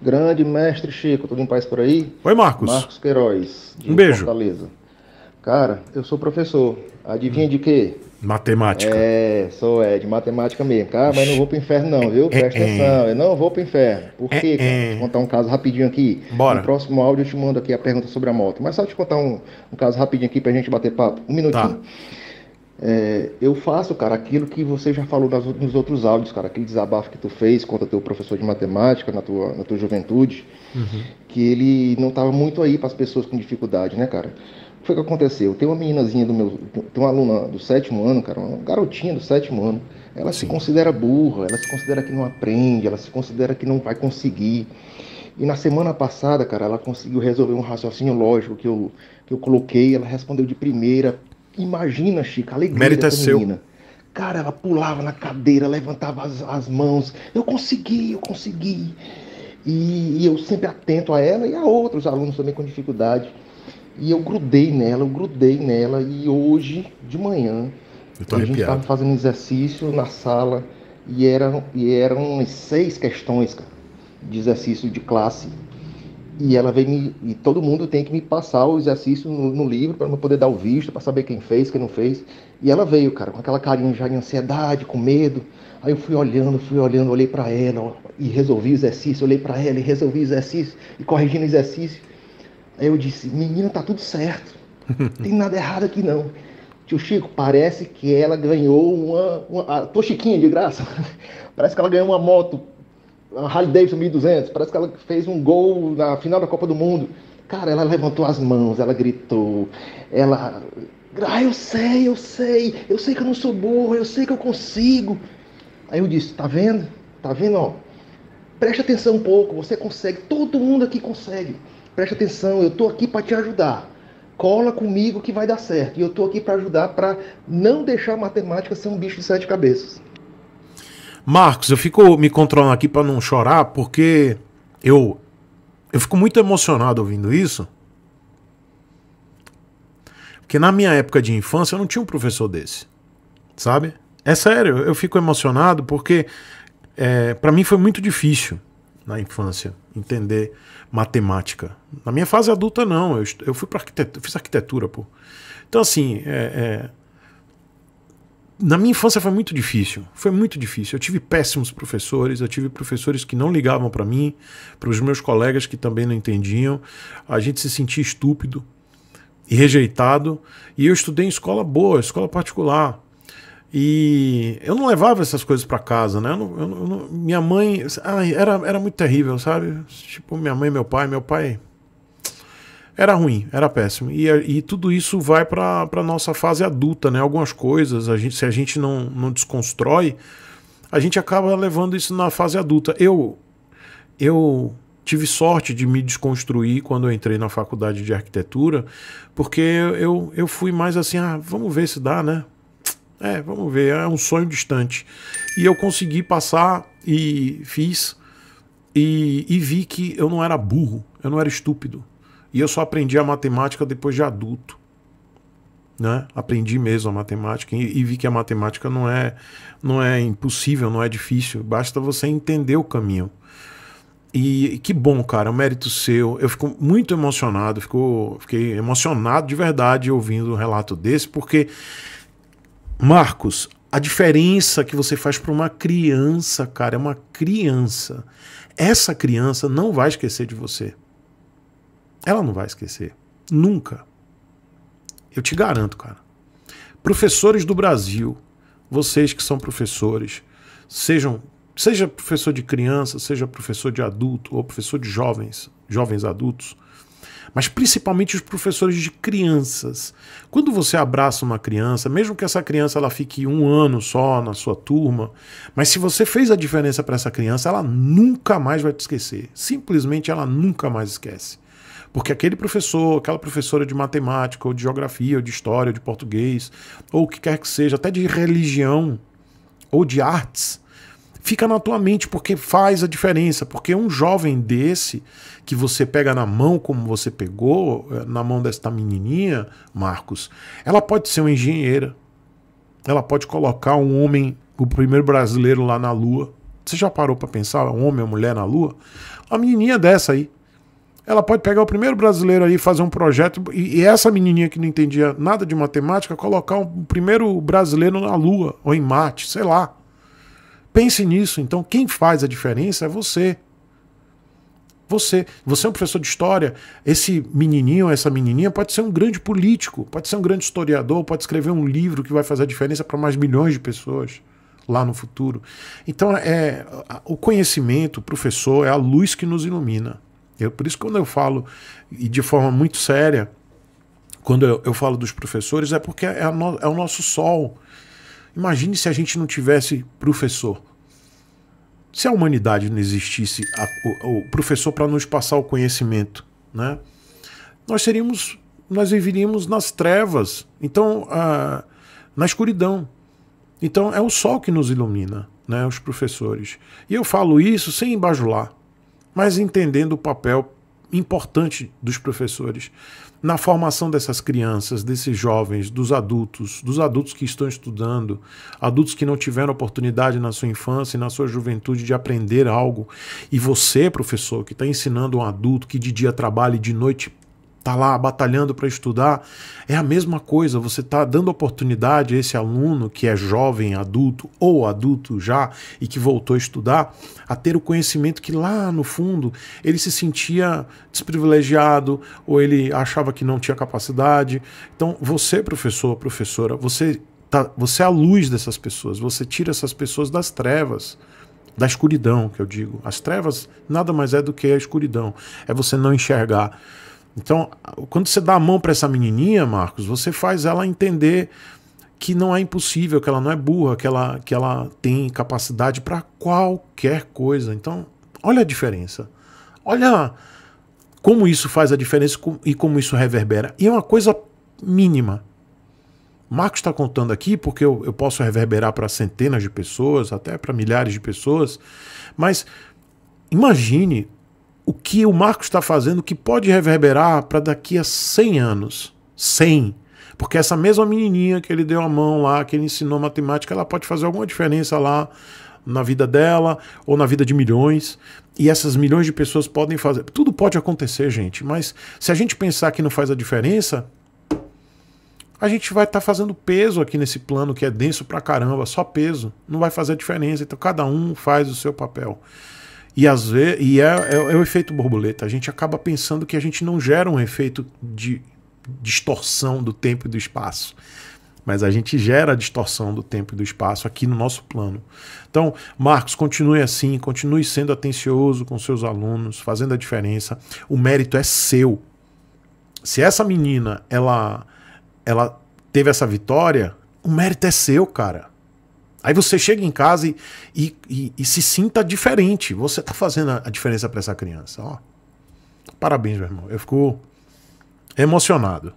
Grande mestre Chico, tudo em paz por aí? Oi, Marcos. Marcos Queiroz. um beijo. Fortaleza. Cara, eu sou professor. Adivinha de quê? Matemática. É, sou é, de matemática mesmo. Cara, mas não vou pro inferno não, viu? É, é, Presta é, atenção, é. eu não vou pro inferno. Por é, quê? É, Vou contar um caso rapidinho aqui. Bora. No próximo áudio eu te mando aqui a pergunta sobre a moto. Mas só te contar um, um caso rapidinho aqui pra gente bater papo. Um minutinho. Tá. É, eu faço, cara, aquilo que você já falou nas, nos outros áudios, cara, aquele desabafo que tu fez contra teu professor de matemática na tua, na tua juventude, uhum. que ele não estava muito aí para as pessoas com dificuldade, né, cara? O que foi que aconteceu? Tem uma meninazinha do meu. Tem uma aluna do sétimo ano, cara, uma garotinha do sétimo ano. Ela Sim. se considera burra, ela se considera que não aprende, ela se considera que não vai conseguir. E na semana passada, cara, ela conseguiu resolver um raciocínio lógico que eu, que eu coloquei, ela respondeu de primeira, Imagina, Chica, a alegria Mérito é dessa é menina. Seu. Cara, ela pulava na cadeira, levantava as, as mãos. Eu consegui, eu consegui. E, e, eu sempre atento a ela e a outros alunos também com dificuldade. E eu grudei nela, eu grudei nela. E hoje, de manhã, a gente estava fazendo exercício na sala e eram, e eram seis questões cara, de exercício de classe e ela vem me, e todo mundo tem que me passar o exercício no, no livro para eu poder dar o visto, para saber quem fez, quem não fez. E ela veio, cara, com aquela carinha já de ansiedade, com medo. Aí eu fui olhando, fui olhando, olhei para ela e resolvi o exercício, olhei para ela e resolvi o exercício e corrigindo o exercício. Aí eu disse: "Menina, tá tudo certo. Não tem nada errado aqui não." Tio Chico, parece que ela ganhou uma, uma tô chiquinha de graça. parece que ela ganhou uma moto Harley Davidson 1200, parece que ela fez um gol na final da Copa do Mundo. Cara, ela levantou as mãos, ela gritou, ela. Ah, eu sei, eu sei, eu sei que eu não sou burro, eu sei que eu consigo. Aí eu disse: tá vendo? Tá vendo? Ó, preste atenção um pouco, você consegue, todo mundo aqui consegue. Preste atenção, eu tô aqui para te ajudar. Cola comigo que vai dar certo. E eu tô aqui para ajudar, para não deixar a matemática ser um bicho de sete cabeças. Marcos, eu fico me controlando aqui para não chorar, porque eu eu fico muito emocionado ouvindo isso. Porque na minha época de infância eu não tinha um professor desse. Sabe? É sério, eu fico emocionado porque é, para mim foi muito difícil na infância entender matemática. Na minha fase adulta, não. Eu, eu fui para arquitetura, fiz arquitetura, pô. Então, assim, é, é, na minha infância foi muito difícil. Foi muito difícil. Eu tive péssimos professores, eu tive professores que não ligavam para mim, para os meus colegas que também não entendiam. A gente se sentia estúpido e rejeitado. E eu estudei em escola boa, escola particular. E eu não levava essas coisas para casa, né? Eu não, eu não, minha mãe. Ai, ah, era, era muito terrível, sabe? Tipo, minha mãe, meu pai. Meu pai era ruim, era péssimo. E, e tudo isso vai para a nossa fase adulta, né? Algumas coisas, a gente, se a gente não, não desconstrói, a gente acaba levando isso na fase adulta. Eu, eu tive sorte de me desconstruir quando eu entrei na faculdade de arquitetura, porque eu, eu fui mais assim, ah, vamos ver se dá, né? É, vamos ver, é um sonho distante. E eu consegui passar e fiz, e, e vi que eu não era burro, eu não era estúpido. E eu só aprendi a matemática depois de adulto. Né? Aprendi mesmo a matemática e, e vi que a matemática não é, não é impossível, não é difícil, basta você entender o caminho. E que bom, cara, o mérito seu. Eu fico muito emocionado, fico, fiquei emocionado de verdade ouvindo um relato desse, porque, Marcos, a diferença que você faz para uma criança, cara, é uma criança. Essa criança não vai esquecer de você. Ela não vai esquecer. Nunca. Eu te garanto, cara. Professores do Brasil, vocês que são professores, sejam seja professor de criança, seja professor de adulto ou professor de jovens, jovens adultos, mas principalmente os professores de crianças. Quando você abraça uma criança, mesmo que essa criança ela fique um ano só na sua turma, mas se você fez a diferença para essa criança, ela nunca mais vai te esquecer. Simplesmente ela nunca mais esquece. Porque aquele professor, aquela professora de matemática, ou de geografia, ou de história, ou de português, ou o que quer que seja, até de religião, ou de artes, fica na tua mente porque faz a diferença. Porque um jovem desse que você pega na mão, como você pegou eh, na mão desta menininha, Marcos, ela pode ser uma engenheira, ela pode colocar um homem, o primeiro brasileiro lá na Lua. Você já parou para pensar, um homem ou mulher na Lua? Uma menininha dessa aí, ela pode pegar o primeiro brasileiro ali, fazer um projeto, e, e, essa menininha que não entendia nada de matemática, colocar o um primeiro brasileiro na Lua, ou em Marte, sei lá. Pense nisso. Então, quem faz a diferença é você. Você. Você é um professor de história. Esse menininho, essa menininha pode ser um grande político, pode ser um grande historiador, pode escrever um livro que vai fazer a diferença para mais milhões de pessoas lá no futuro. Então, é o conhecimento, o professor, é a luz que nos ilumina. Eu, por isso, quando eu falo, e de forma muito séria, quando eu, eu falo dos professores, é porque é, no, é o nosso sol. Imagine se a gente não tivesse professor. Se a humanidade não existisse a, o, o professor para nos passar o conhecimento, né? nós seríamos, nós viveríamos nas trevas, então na escuridão. Então é o sol que nos ilumina, né? Os professores. E eu falo isso sem embajular mas entendendo o papel importante dos professores na formação dessas crianças, desses jovens, dos adultos, dos adultos que estão estudando, adultos que não tiveram oportunidade na sua infância e na sua juventude de aprender algo. E você, professor, que está ensinando um adulto que de dia trabalha e de noite está lá batalhando para estudar. É a mesma coisa, você está dando oportunidade a esse aluno que é jovem, adulto ou adulto já e que voltou a estudar, a ter o conhecimento que lá no fundo ele se sentia desprivilegiado ou ele achava que não tinha capacidade. Então, você, professor, professora, você, tá, você é a luz dessas pessoas, você tira essas pessoas das trevas da escuridão, que eu digo. As trevas nada mais é do que a escuridão. É você não enxergar. Então, quando você dá a mão para essa menininha, Marcos, você faz ela entender que não é impossível, que ela não é burra, que ela, que ela tem capacidade para qualquer coisa. Então, olha a diferença. Olha como isso faz a diferença e como isso reverbera. E é uma coisa mínima. Marcos está contando aqui porque eu, eu posso reverberar para centenas de pessoas, até para milhares de pessoas, mas imagine o que o Marco está fazendo que pode reverberar para daqui a 100 anos. 100. Porque essa mesma menininha que ele deu a mão lá, que ele ensinou matemática, ela pode fazer alguma diferença lá na vida dela ou na vida de milhões. E essas milhões de pessoas podem fazer. Tudo pode acontecer, gente, mas se a gente pensar que não faz a diferença, a gente vai estar tá fazendo peso aqui nesse plano que é denso pra caramba, só peso. Não vai fazer diferença. Então cada um faz o seu papel. E, às vezes, e é, é, é o efeito borboleta. A gente acaba pensando que a gente não gera um efeito de distorção do tempo e do espaço mas a gente gera a distorção do tempo e do espaço aqui no nosso plano. Então, Marcos, continue assim, continue sendo atencioso com seus alunos, fazendo a diferença. O mérito é seu. Se essa menina, ela ela teve essa vitória, o mérito é seu, cara. Aí você chega em casa e, e, e, e se sinta diferente. Você está fazendo a, a diferença para essa criança. Ó. Parabéns, meu irmão. Eu fico emocionado.